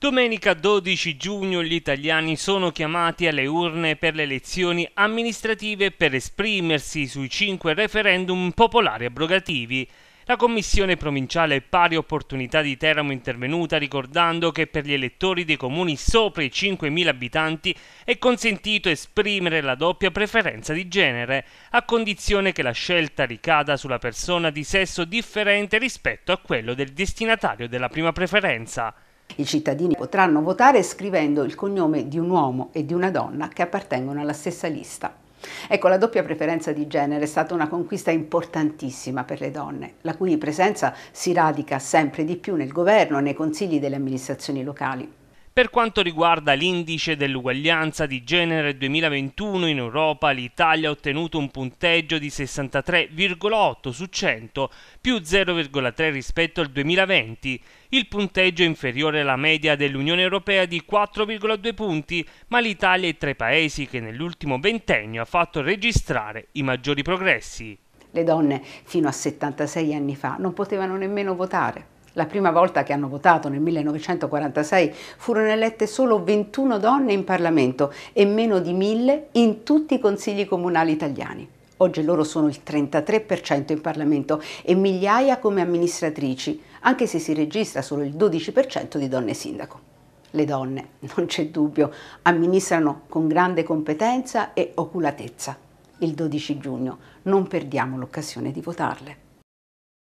Domenica 12 giugno gli italiani sono chiamati alle urne per le elezioni amministrative per esprimersi sui cinque referendum popolari abrogativi. La Commissione Provinciale Pari Opportunità di Teramo è intervenuta ricordando che per gli elettori dei comuni sopra i 5.000 abitanti è consentito esprimere la doppia preferenza di genere, a condizione che la scelta ricada sulla persona di sesso differente rispetto a quello del destinatario della prima preferenza. I cittadini potranno votare scrivendo il cognome di un uomo e di una donna che appartengono alla stessa lista. Ecco, la doppia preferenza di genere è stata una conquista importantissima per le donne, la cui presenza si radica sempre di più nel governo e nei consigli delle amministrazioni locali. Per quanto riguarda l'indice dell'uguaglianza di genere 2021 in Europa, l'Italia ha ottenuto un punteggio di 63,8 su 100, più 0,3 rispetto al 2020. Il punteggio è inferiore alla media dell'Unione Europea di 4,2 punti, ma l'Italia è tra i paesi che nell'ultimo ventennio ha fatto registrare i maggiori progressi. Le donne fino a 76 anni fa non potevano nemmeno votare la prima volta che hanno votato nel 1946 furono elette solo 21 donne in Parlamento e meno di 1000 in tutti i consigli comunali italiani. Oggi loro sono il 33% in Parlamento e migliaia come amministratrici, anche se si registra solo il 12% di donne sindaco. Le donne, non c'è dubbio, amministrano con grande competenza e oculatezza. Il 12 giugno non perdiamo l'occasione di votarle.